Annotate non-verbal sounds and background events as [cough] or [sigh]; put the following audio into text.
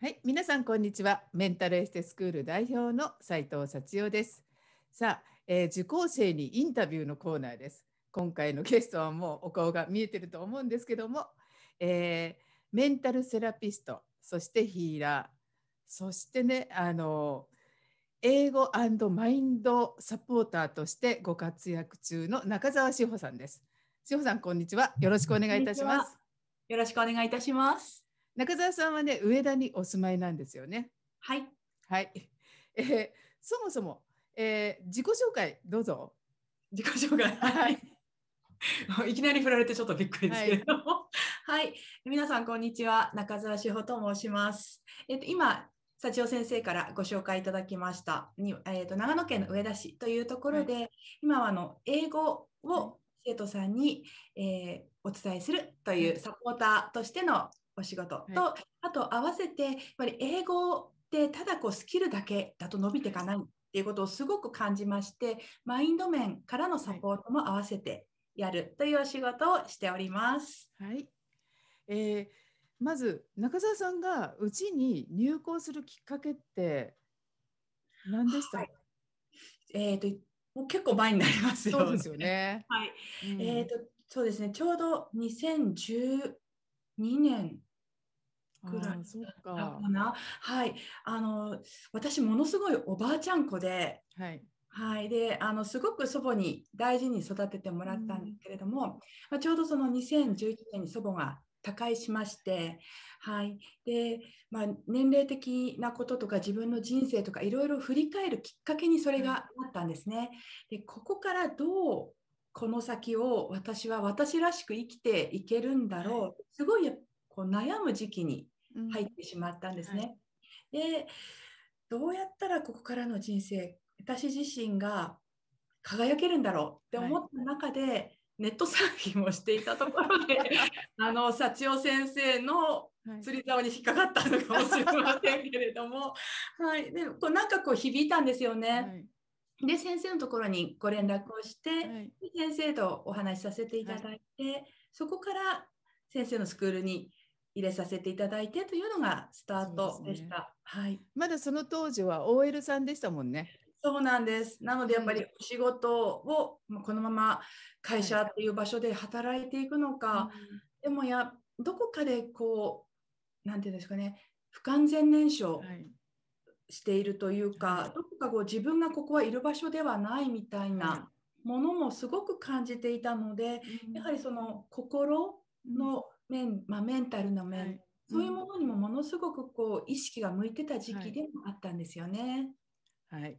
はい、皆さんこんにちは。メンタルエステスクール代表の斉藤幸代です。さあ、えー、受講生にインタビューのコーナーです。今回のゲストはもうお顔が見えてると思うんですけども、えー、メンタルセラピスト、そしてヒーラー、そしてね、あの英語マインドサポーターとしてご活躍中の中澤志保さんです。志保さん、こんにちは。よろしくお願いいたします。よろしくお願いいたします。中澤さんはね、上田にお住まいなんですよね。はい。はい。えー、そもそも、えー、自己紹介どうぞ。自己紹介。はい。[laughs] いきなり振られてちょっとびっくりですけども。はい、はい、皆さん、こんにちは。中澤志保と申します。えっ、ー、と、今、幸長先生からご紹介いただきましたに、えーと、と長野県の上田市というところで、はい、今はあの英語を生徒さんに、えー、お伝えするというサポーターとしてのお仕事と、はい、あと合わせてやっぱり英語ってただこうスキルだけだと伸びていかないっていうことをすごく感じましてマインド面からのサポートも合わせてやるというお仕事をしております。はい、えー、まず中澤さんがうちに入校するきっかけって何でした、はい、えーと、と結構前になりますよね。そうですよね。[laughs] はい。うん、えっ、と、そうですね、ちょうど2012年ぐらいかな。はい。あの、私、ものすごいおばあちゃん子で、はい。はい。で、あの、すごく祖母に大事に育ててもらったんですけれども、まあ、ちょうどその2011年に祖母が他界しまして、はい。で、まあ、年齢的なこととか自分の人生とかいろいろ振り返るきっかけにそれがあったんですね。で、ここからどうこの先を私は私らしく生きていけるんだろう、すごいこう悩む時期に入ってしまったんですね。うんはい、でどうやったらここからの人生私自身が輝けるんだろうって思った中で、はい、ネットサーフィンをしていたところで [laughs] あの幸男先生の釣り竿に引っかかったのかもしれませんけれども、はい、でこうなんかこう響いたんですよね。はいで先生のところにご連絡をして、はい、先生とお話しさせていただいて、はい、そこから先生のスクールに入れさせていただいてというのがスタートでした。ね、はい。まだその当時は OL さんでしたもんね。そうなんです。なのでやっぱりお仕事をこのまま会社っていう場所で働いていくのか、でもやどこかでこう何て言うんですかね不完全燃焼しているというか、どこかこう自分がここはいる場所ではないみたいなものもすごく感じていたので、やはりその心の面、まあ、メンタルの面、はい、そういうものにもものすごくこう意識が向いてた時期でもあったんですよね。はい